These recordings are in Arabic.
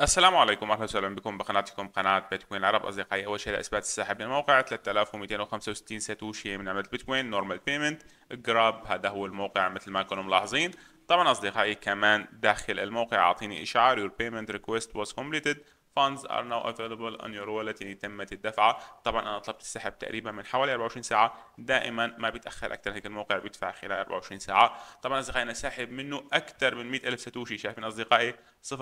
السلام عليكم اهلا وسهلا بكم بقناتكم قناه بيتكوين العرب اصدقائي اول شيء لاثبات السحب من الموقع 3265 ساتوشي من عمله بيتكوين نورمال بيمنت جراب هذا هو الموقع مثل ما كنتم ملاحظين طبعا اصدقائي كمان داخل الموقع اعطيني اشعار يور بيمنت ريكويست واز كومبليتد funds are now available on your wallet يعني تمت الدفعة طبعا أنا طلبت السحب تقريبا من حوالي 24 ساعة دائما ما بيتأخر أكثر هيك الموقع بيدفع خلال 24 ساعة طبعا أصدقائي أنا ساحب منه أكثر من 100 ألف ساتوشي شايفين أصدقائي 0.001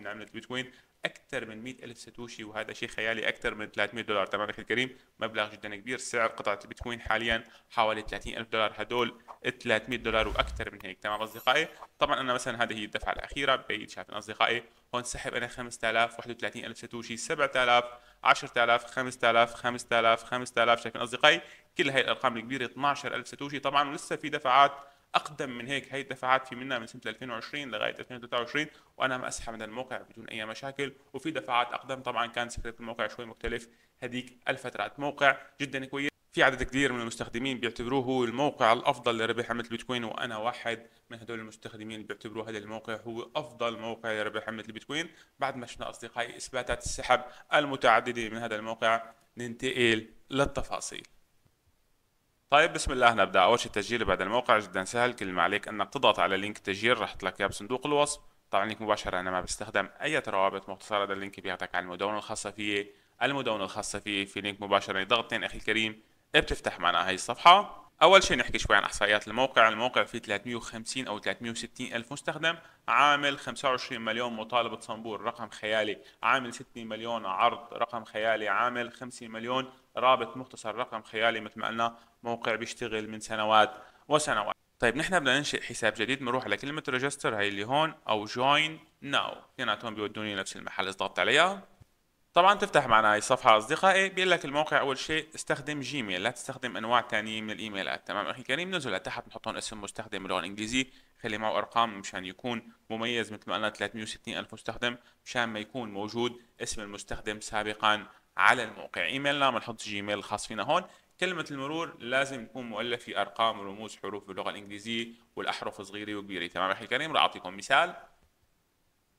من عملة بيتكوين اكثر من 100 الف ساتوشي وهذا شيء خيالي اكثر من 300 دولار تمام اخي الكريم مبلغ جدا كبير سعر قطعه البيتكوين حاليا حوالي 30 الف دولار هدول 300 دولار واكثر من هيك تمام اصدقائي طبعا انا مثلا هذه هي الدفعه الاخيره بعيد شايفين اصدقائي هون سحب انا 5000 31 الف ساتوشي 7000 10000 5000 5000 5000 شايفين اصدقائي كل هاي الارقام الكبيره 12000 ساتوشي طبعا ولسه في دفعات اقدم من هيك هي الدفعات في منها من سنه 2020 لغايه 2023 وانا مسحها من الموقع بدون اي مشاكل وفي دفعات اقدم طبعا كان سكريبت الموقع شوي مختلف هذيك الفتره موقع جدا كويس في عدد كبير من المستخدمين بيعتبروه هو الموقع الافضل لربح عمله البيتكوين وانا واحد من هدول المستخدمين اللي بيعتبروا هذا الموقع هو افضل موقع لربح عمله البيتكوين بعد ما شفنا اصدقائي اثباتات السحب المتعدده من هذا الموقع ننتقل للتفاصيل طيب بسم الله نبدأ أول شيء التسجيل بهذا الموقع جدا سهل كل ما عليك أنك تضغط على لينك التسجيل راح تلاقيه بصندوق الوصف طبعا لينك مباشر أنا ما بستخدم أي روابط مختصرة هذا اللينك بيعطيك على المدونة الخاصة فيه المدونة الخاصة فيه في لينك مباشر يعني ضغط اخي الكريم بتفتح معنا هاي الصفحة اول شيء نحكي شوي عن احصائيات الموقع الموقع فيه 350 او 360 الف مستخدم عامل 25 مليون مطالبه صنبور رقم خيالي عامل 6 مليون عرض رقم خيالي عامل 5 مليون رابط مختصر رقم خيالي مثل ما قلنا موقع بيشتغل من سنوات وسنوات طيب نحن بدنا ننشئ حساب جديد بنروح على كلمه ريجستر هي اللي هون او جوين ناو اثنيناتهم بيودوني لنفس المحل اضغط عليها طبعا تفتح معنا هاي الصفحه اصدقائي بيقول لك الموقع اول شيء استخدم جيميل لا تستخدم انواع ثانيه من الايميلات تمام اخي كريم ننزل لتحت نحط هون اسم مستخدم باللغه الانجليزيه خلي معه ارقام مشان يكون مميز مثل ما قلنا 360 الف مستخدم مشان ما يكون موجود اسم المستخدم سابقا على الموقع ايميلنا بنحط جيميل الخاص فينا هون كلمة المرور لازم تكون مؤلفة في أرقام ورموز حروف باللغة الإنجليزية والأحرف صغيرة وكبيرة تمام أخي الكريم رح أعطيكم مثال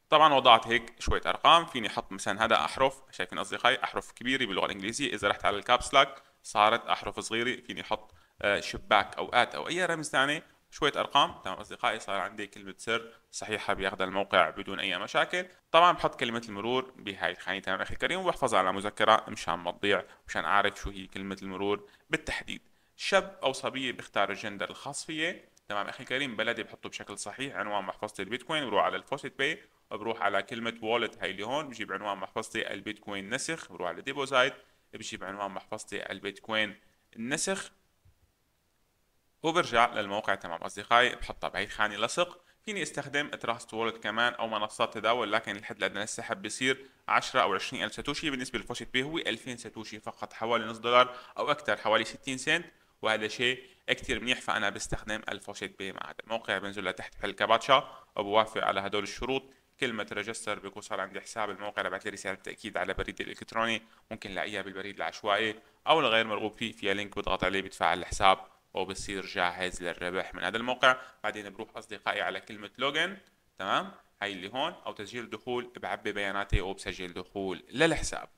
طبعا وضعت هيك شويه ارقام فيني احط مثلا هذا احرف شايفين اصدقائي احرف كبيره باللغه الانجليزيه اذا رحت على الكابس لاك صارت احرف صغيره فيني احط آه، شباك او ات او اي رمز ثاني شويه ارقام تمام اصدقائي صار عندي كلمه سر صحيحه بياخذ الموقع بدون اي مشاكل طبعا بحط كلمه المرور بهاي الخانه تمام اخي الكريم وبحفظها على مذكره مشان ما تضيع مشان اعرف شو هي كلمه المرور بالتحديد شاب او صبيه بيختار الجندر الخاص فيه تمام اخي كريم بلدي بحطه بشكل صحيح عنوان محفظتي البيتكوين بروح على الفوست باي بروح على كلمه والت هاي اللي هون بجيب عنوان محفظتي البيتكوين نسخ بروح على ديبوزايت بجيب عنوان محفظتي البيتكوين نسخ وبرجع للموقع تمام اصدقائي بحطها بهي الخانه لصق فيني استخدم تراست وولت كمان او منصات تداول لكن الحد الادنى للسحب بيصير 10 او 20 الف ساتوشي بالنسبه للفوشت بي هو 2000 ساتوشي فقط حوالي نص دولار او اكثر حوالي 60 سنت وهذا شيء كثير منيح فانا بستخدم الفوشيت بي مع هذا الموقع بنزل لتحت بحل كاباتشا وبوافق على هدول الشروط كلمة ريجستر بيكون صار عندي حساب الموقع لبعث لي رسالة تأكيد على بريدي الإلكتروني ممكن لاقيها بالبريد العشوائي أو الغير مرغوب فيه فيها لينك بضغط عليه بتفعل الحساب وبصير جاهز للربح من هذا الموقع بعدين بروح أصدقائي على كلمة لوجن تمام هاي اللي هون أو تسجيل دخول بعبي بياناتي وبسجل دخول للحساب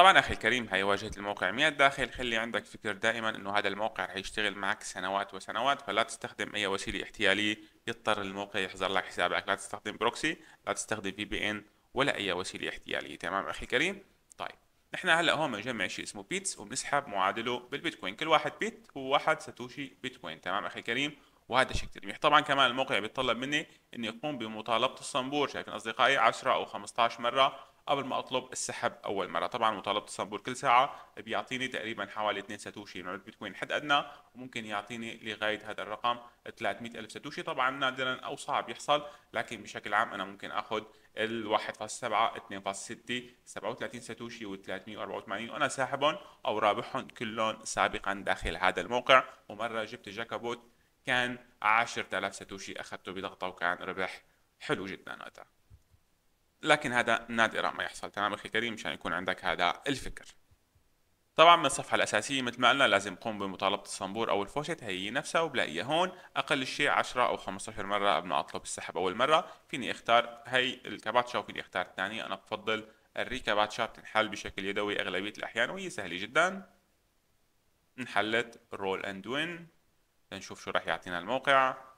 طبعا اخي الكريم هي واجهه الموقع 100 داخل خلي عندك فكر دائما انه هذا الموقع رح يشتغل معك سنوات وسنوات فلا تستخدم اي وسيله احتياليه يضطر الموقع يحظر لك حسابك لا تستخدم بروكسي لا تستخدم في بي ان ولا اي وسيله احتياليه تمام اخي الكريم طيب نحن هلا هون بنجمع شيء اسمه بيتس وبنسحب معادله بالبيتكوين كل واحد بيت هو واحد ساتوشي بيتكوين تمام اخي الكريم وهذا شيء كثير منيح طبعا كمان الموقع بيتطلب مني اني اقوم بمطالبه الصنبور شايفين اصدقائي 10 او 15 مره قبل ما اطلب السحب اول مره طبعا مطالبه الصنبور كل ساعه بيعطيني تقريبا حوالي 2 ساتوشي من البيتكوين حد ادنى وممكن يعطيني لغايه هذا الرقم 300 الف ساتوشي طبعا نادرا او صعب يحصل لكن بشكل عام انا ممكن اخذ ال 1.7 2.6 37 ساتوشي و 384 وانا ساحبهم او رابحهم كلهم سابقا داخل هذا الموقع ومره جبت جاكابوت كان 10000 ساتوشي اخذته بضغطه وكان ربح حلو جدا وقتها لكن هذا نادرا ما يحصل تمام اخي كريم مشان يكون عندك هذا الفكر طبعا من الصفحه الاساسيه مثل ما قلنا لازم تقوم بمطالبه الصنبور او الفوشت هي نفسها وبلاقيها هون اقل شيء 10 او 15 مره قبل ما اطلب السحب اول مره فيني اختار هي الكاباتشا وفيني اختار الثانيه انا بفضل الريكاباتشا بتنحل بشكل يدوي اغلبيه الاحيان وهي سهله جدا انحلت رول اند وين لنشوف شو راح يعطينا الموقع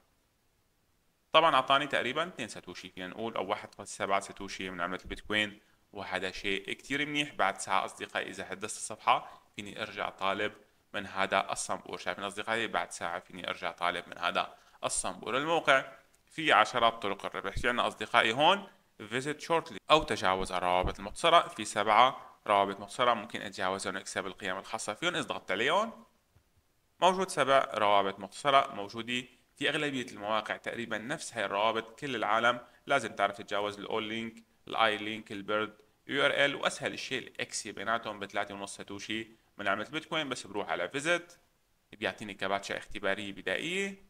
طبعا اعطاني تقريبا 2 ساتوشي فينا نقول او 1.7 ساتوشي من عمله البيتكوين وهذا شيء كثير منيح بعد ساعه اصدقائي اذا حدثت الصفحه فيني ارجع طالب من هذا الصنبور شايفين اصدقائي بعد ساعه فيني ارجع طالب من هذا الصنبور الموقع في عشرات طرق الربح في عندنا اصدقائي هون فيزيت شورتلي او تجاوز الروابط المختصره في سبعه روابط مختصره ممكن اتجاوزهم واكسب القيم الخاصه فيهم اذا ضغطت عليهم موجود سبع روابط مختصره موجوده في اغلبيه المواقع تقريبا نفس هاي الروابط كل العالم لازم تعرف تتجاوز الاول لينك الاي لينك البيرد يو ار ال واسهل شيء الاكسي بيناتهم بثلاثة 3.5 ساتوشي من عمله بيتكوين بس بروح على فيزت بيعطيني كباتشا اختباريه بدائيه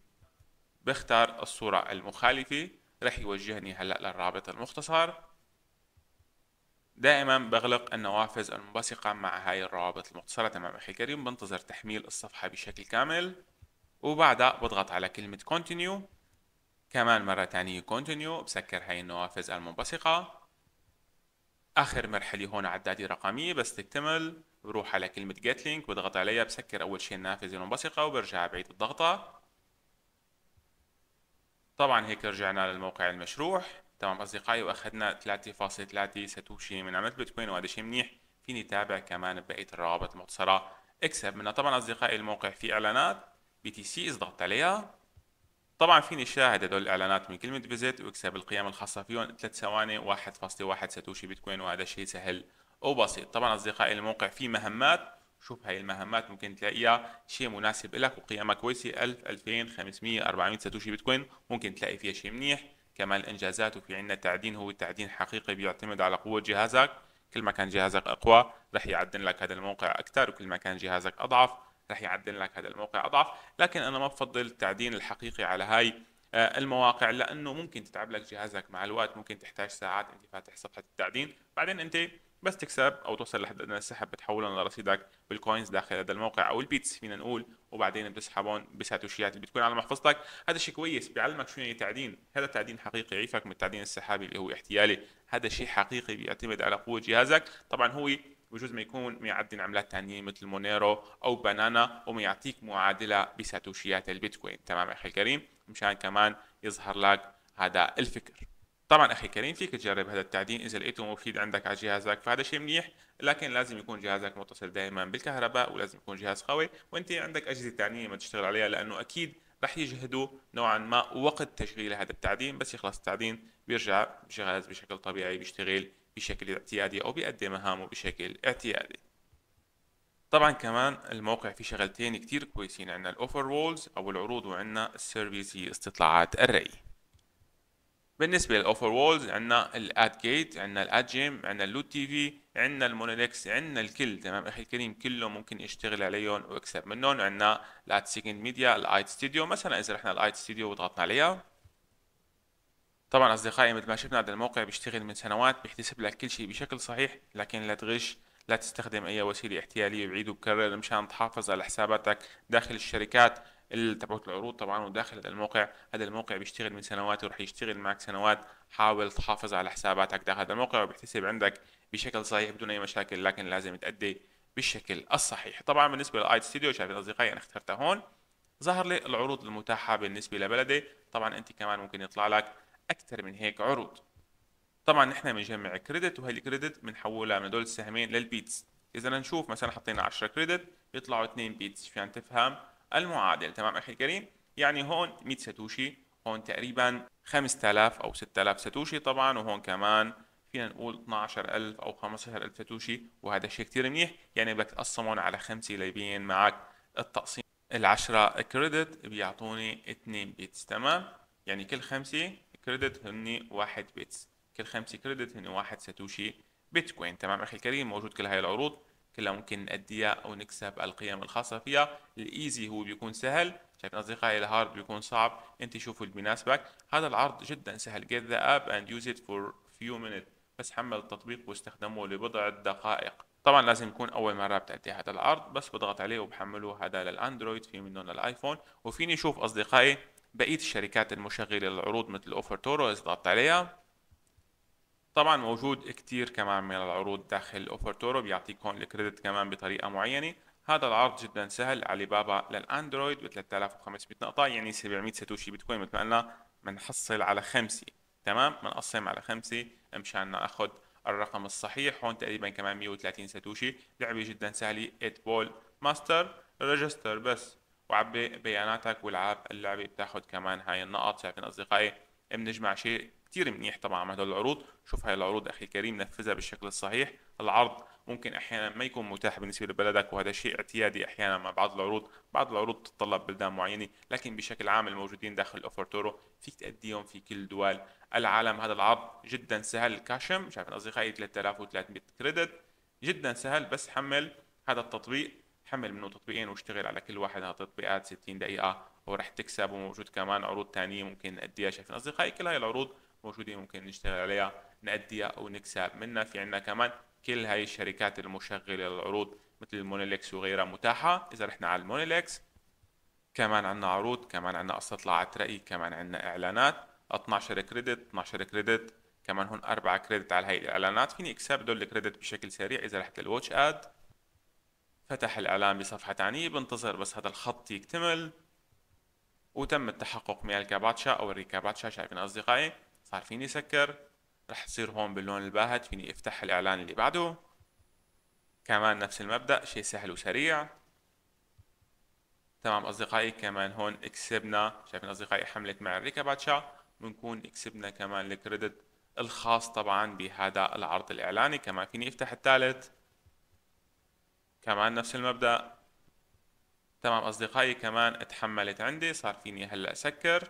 بختار الصوره المخالفه رح يوجهني هلا للرابط المختصر دائما بغلق النوافذ المنبثقة مع هاي الروابط المختصرة تمام أخي كريم بنتظر تحميل الصفحة بشكل كامل وبعدها بضغط على كلمة continue كمان مرة تانية continue بسكر هاي النوافذ المنبثقة آخر مرحلة هون عدادي رقمية بس تكتمل بروح على كلمة get link بضغط عليها بسكر أول شيء النافذة المنبثقة وبرجع بعيد الضغطة طبعا هيك رجعنا للموقع المشروح تمام أصدقائي وأخذنا 3.3 ساتوشي من عملة بيتكوين وهذا شيء منيح فيني تابع كمان بقية الروابط المختصرة اكسب منها طبعا أصدقائي الموقع فيه إعلانات بي تي سي اضغط عليها طبعا فيني اشاهد هدول الاعلانات من كلمه فيزيت واكسب القيم الخاصه فيهم 3 ثواني 1.1 ساتوشي بيتكوين وهذا شيء سهل وبسيط طبعا اصدقائي الموقع في مهمات شوف هاي المهمات ممكن تلاقيها شيء مناسب لك وقيمها كويسه 1000 2000 500 400 ساتوشي بيتكوين ممكن تلاقي فيها شيء منيح كمان الانجازات وفي عندنا تعدين هو التعدين حقيقي بيعتمد على قوه جهازك كل ما كان جهازك اقوى رح يعدن لك هذا الموقع اكثر وكل ما كان جهازك اضعف راح يعدل لك هذا الموقع اضعف لكن انا ما بفضل التعدين الحقيقي على هاي آه، المواقع لانه ممكن تتعب لك جهازك مع الوقت ممكن تحتاج ساعات انت فاتح صفحه التعدين بعدين انت بس تكسب او توصل لحد ادنى السحب بتحولهم لرصيدك بالكوينز داخل هذا الموقع او البيتس فينا نقول وبعدين بتسحبهم بساتوشيات اللي بتكون على محفظتك هذا شيء كويس بيعلمك شو يعني تعدين هذا التعدين حقيقي يعيفك من التعدين السحابي اللي هو احتيالي هذا شيء حقيقي بيعتمد على قوه جهازك طبعا هو بجوز ما يكون ما عملات ثانيه مثل مونيرو او بنانا وما يعطيك معادله بساتوشيات البيتكوين تمام اخي الكريم مشان كمان يظهر لك هذا الفكر طبعا اخي الكريم فيك تجرب هذا التعدين اذا لقيته مفيد عندك على جهازك فهذا شيء منيح لكن لازم يكون جهازك متصل دائما بالكهرباء ولازم يكون جهاز قوي وانت عندك اجهزه ثانيه ما تشتغل عليها لانه اكيد رح يجهدوا نوعا ما وقت تشغيل هذا التعدين بس يخلص التعدين بيرجع جهاز بشكل طبيعي بيشتغل بشكل اعتيادي أو بيأدي مهامه بشكل اعتيادي طبعا كمان الموقع فيه شغلتين كتير كويسين عندنا الاوفر وولز او العروض وعندنا السيرفيس هي استطلاعات الرأي بالنسبه للاوفر وولز عندنا الاد جيت عندنا الاد جيم عندنا اللود تي في عندنا المونوليكس عندنا الكل تمام اخي الكريم كله ممكن اشتغل عليهم واكسب منهم عندنا الاد سيكند ميديا الايت ستوديو مثلا اذا رحنا الايت ستوديو وضغطنا عليها طبعا اصدقائي مثل ما شفنا هذا الموقع بيشتغل من سنوات بيحتسب لك كل شيء بشكل صحيح لكن لا تغش لا تستخدم اي وسيله احتياليه بعيد وبكرر مشان تحافظ على حساباتك داخل الشركات اللي تبعت العروض طبعا وداخل الموقع هذا الموقع بيشتغل من سنوات ورح يشتغل معك سنوات حاول تحافظ على حساباتك داخل هذا الموقع وبيحتسب عندك بشكل صحيح بدون اي مشاكل لكن لازم تأدي بالشكل الصحيح طبعا بالنسبه للاي ستوديو شايفين اصدقائي انا اخترتها هون ظهر لي العروض المتاحه بالنسبه لبلدي طبعا انت كمان ممكن يطلع لك اكثر من هيك عروض طبعا نحن بنجمع كريدت وهي الكريدت بنحولها من هدول السهمين للبيتس اذا نشوف مثلا حطينا 10 كريدت بيطلعوا 2 بيتس عشان تفهم المعادله تمام اخي الكريم يعني هون 100 ساتوشي هون تقريبا 5000 او 6000 ساتوشي طبعا وهون كمان فينا نقول 12000 او 15000 ساتوشي وهذا شيء كثير منيح يعني بدك تقسمهم على خمسه ليبين معك التقسيم ال10 كريدت بيعطوني 2 بيتس تمام يعني كل خمسه كريدت هني واحد بيتس كل خمسة كريدت هني واحد ساتوشي بيتكوين تمام أخي الكريم موجود كل هاي العروض كلها ممكن نأديها أو نكسب القيم الخاصة فيها الإيزي هو بيكون سهل شايفين أصدقائي الهارد بيكون صعب أنت شوفوا اللي بيناسبك هذا العرض جدا سهل get the app and use it for few minutes بس حمل التطبيق واستخدمه لبضع دقائق طبعا لازم يكون اول مره بتعطي هذا العرض بس بضغط عليه وبحمله هذا للاندرويد في منه للايفون وفيني اشوف اصدقائي بقيه الشركات المشغله للعروض مثل اوفر تورو اذا ضغطت عليها طبعا موجود كتير كمان من العروض داخل اوفر تورو بيعطيكم الكريدت كمان بطريقه معينه هذا العرض جدا سهل علي بابا للاندرويد ب 3500 نقطه يعني 700 ساتوشي بيتكوين مثل ما قلنا بنحصل على خمسه تمام بنقسم على خمسه مشان ناخذ الرقم الصحيح هون تقريبا كمان 130 ساتوشي لعبه جدا سهله 8 بول ماستر ريجستر بس وعبي بياناتك والعاب اللعبه بتاخذ كمان هاي النقط شايفين اصدقائي بنجمع شيء كثير منيح طبعا مع هدول العروض شوف هاي العروض اخي الكريم نفذها بالشكل الصحيح العرض ممكن احيانا ما يكون متاح بالنسبه لبلدك وهذا شيء اعتيادي احيانا مع بعض العروض بعض العروض تتطلب بلدان معينه لكن بشكل عام الموجودين داخل اوفرتورو فيك تاديهم في كل دول العالم هذا العرض جدا سهل كاشم شايفين اصدقائي 3300 كريدت جدا سهل بس حمل هذا التطبيق حمل منه تطبيقين واشتغل على كل واحد من التطبيقات 60 دقيقه ورح تكسب وموجود كمان عروض ثانيه ممكن نأديها شايفين اصدقائي كل هاي العروض موجوده ممكن نشتغل عليها نأديها او نكسب منها في عندنا كمان كل هاي الشركات المشغله للعروض مثل المونوليكس وغيرها متاحه اذا رحنا على المونوليكس كمان عندنا عروض كمان عندنا استطلاعات رأي كمان عندنا إعلانات 12 كريدت 12 كريدت كمان هون أربعة كريدت على هاي الإعلانات فيني أكسب دول الكريدت بشكل سريع إذا رحت للواتش آد فتح الإعلان بصفحة ثانية بنتظر بس هذا الخط يكتمل وتم التحقق من الكاباتشا أو الريكاباتشا شايفين أصدقائي صار فيني سكر رح تصير هون باللون الباهت فيني افتح الإعلان اللي بعده كمان نفس المبدأ شيء سهل وسريع تمام أصدقائي كمان هون كسبنا شايفين أصدقائي حملت مع الريكاباتشا بنكون كسبنا كمان الكريدت الخاص طبعا بهذا العرض الإعلاني كمان فيني افتح الثالث كمان نفس المبدأ تمام أصدقائي كمان اتحملت عندي صار فيني هلأ سكر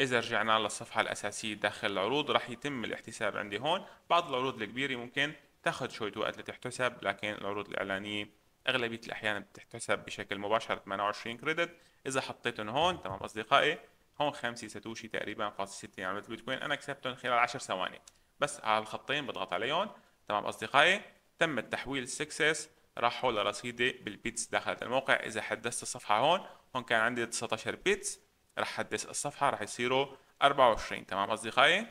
إذا رجعنا للصفحة الأساسية داخل العروض راح يتم الاحتساب عندي هون بعض العروض الكبيرة ممكن تاخذ شوية وقت لتحتسب لكن العروض الإعلانية أغلبية الأحيان بتحتسب بشكل مباشر 28 كريدت إذا حطيتهم هون تمام أصدقائي هون خمسة ساتوشي تقريبا فاصل ستة عملة بيتكوين أنا كسبتهم خلال 10 ثواني بس على الخطين بضغط عليهم تمام أصدقائي تم تحويل سكسس راح حول رصيدي بالبيتس دخلت الموقع اذا حدثت الصفحه هون هون كان عندي 19 بيتس راح حدث الصفحه راح يصيروا 24 تمام اصدقائي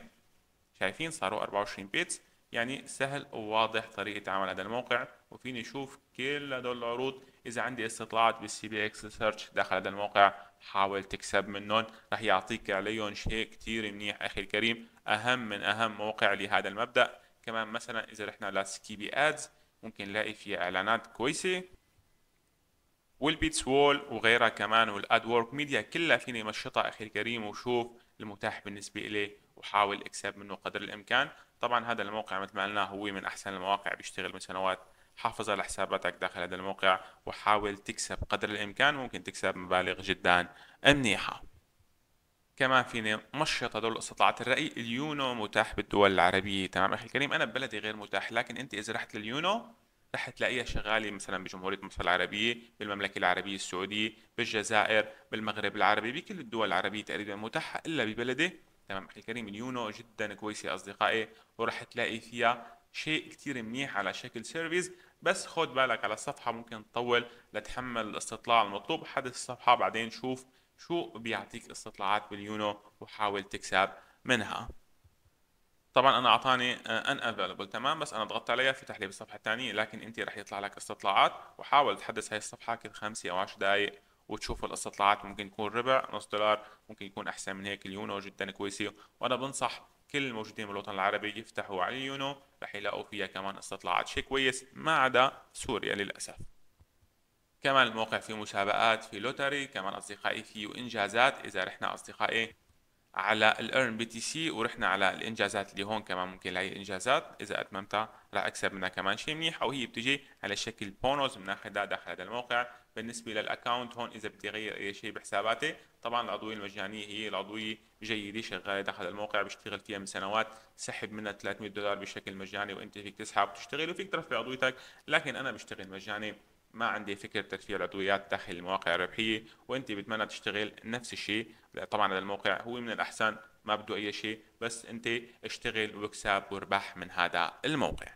شايفين صاروا 24 بيتس يعني سهل وواضح طريقه عمل هذا الموقع وفيني اشوف كل هدول العروض اذا عندي استطلاعات بالسي بي اكس سيرش داخل هذا الموقع حاول تكسب منهم رح يعطيك عليهم شيء كثير منيح اخي الكريم اهم من اهم موقع لهذا المبدا كمان مثلا اذا رحنا على سكيبي ادز ممكن نلاقي فيها اعلانات كويسه والبيتس وول وغيرها كمان والاد وورك ميديا كلها فيني مشطها اخي الكريم وشوف المتاح بالنسبه الي وحاول اكسب منه قدر الامكان طبعا هذا الموقع مثل ما قلنا هو من احسن المواقع بيشتغل من سنوات حافظ على حساباتك داخل هذا الموقع وحاول تكسب قدر الامكان ممكن تكسب مبالغ جدا منيحه كمان فيني مشط هدول استطلاعات الرأي اليونو متاح بالدول العربية تمام أخي الكريم أنا ببلدي غير متاح لكن أنت إذا رحت لليونو رح تلاقيها شغالة مثلا بجمهورية مصر العربية بالمملكة العربية السعودية بالجزائر بالمغرب العربي بكل الدول العربية تقريبا متاحة إلا ببلدي تمام أخي الكريم اليونو جدا كويسة أصدقائي ورح تلاقي فيها شيء كتير منيح على شكل سيرفيس بس خد بالك على الصفحة ممكن تطول لتحمل الاستطلاع المطلوب حدث الصفحة بعدين شوف شو بيعطيك استطلاعات باليونو وحاول تكسب منها طبعا انا اعطاني آه، ان افيلبل تمام بس انا ضغطت عليها فتح لي بالصفحه الثانيه لكن انت راح يطلع لك استطلاعات وحاول تحدث هاي الصفحه كل خمسة او 10 دقائق وتشوف الاستطلاعات ممكن يكون ربع نص دولار ممكن يكون احسن من هيك اليونو جدا كويسه وانا بنصح كل الموجودين بالوطن العربي يفتحوا على اليونو رح يلاقوا فيها كمان استطلاعات شيء كويس ما عدا سوريا للاسف كمان الموقع فيه مسابقات في لوتري كمان أصدقائي فيه إنجازات إذا رحنا أصدقائي على الارن بي تي سي ورحنا على الانجازات اللي هون كمان ممكن لاقي انجازات اذا اتممتها راح اكسب منها كمان شيء منيح او هي بتجي على شكل بونوز بناخذها داخل هذا الموقع بالنسبه للاكونت هون اذا بدي اغير اي شيء بحساباتي طبعا العضويه المجانيه هي العضويه جيده شغاله داخل الموقع بشتغل فيها من سنوات سحب منها 300 دولار بشكل مجاني وانت فيك تسحب وتشتغل وفيك ترفع عضويتك لكن انا بشتغل مجاني ما عندي فكره ترفيع العضويات داخل المواقع الربحيه وانت بتمنى تشتغل نفس الشيء طبعا هذا الموقع هو من الاحسن ما بده اي شيء بس انت اشتغل واكسب واربح من هذا الموقع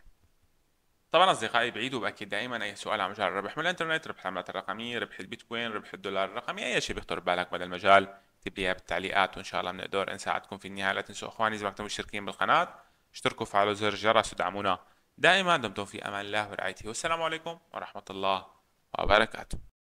طبعا اصدقائي بعيد وباكد دائما اي سؤال عن مجال الربح من الانترنت ربح العملات الرقميه ربح البيتكوين ربح الدولار الرقمي اي شيء بيخطر ببالك بهذا المجال اكتب لي بالتعليقات وان شاء الله بنقدر نساعدكم في النهايه لا تنسوا اخواني اذا ما مشتركين بالقناه اشتركوا فعلوا زر الجرس ودعمونا دائما دمتم في أمان الله ورعايته والسلام عليكم ورحمة الله وبركاته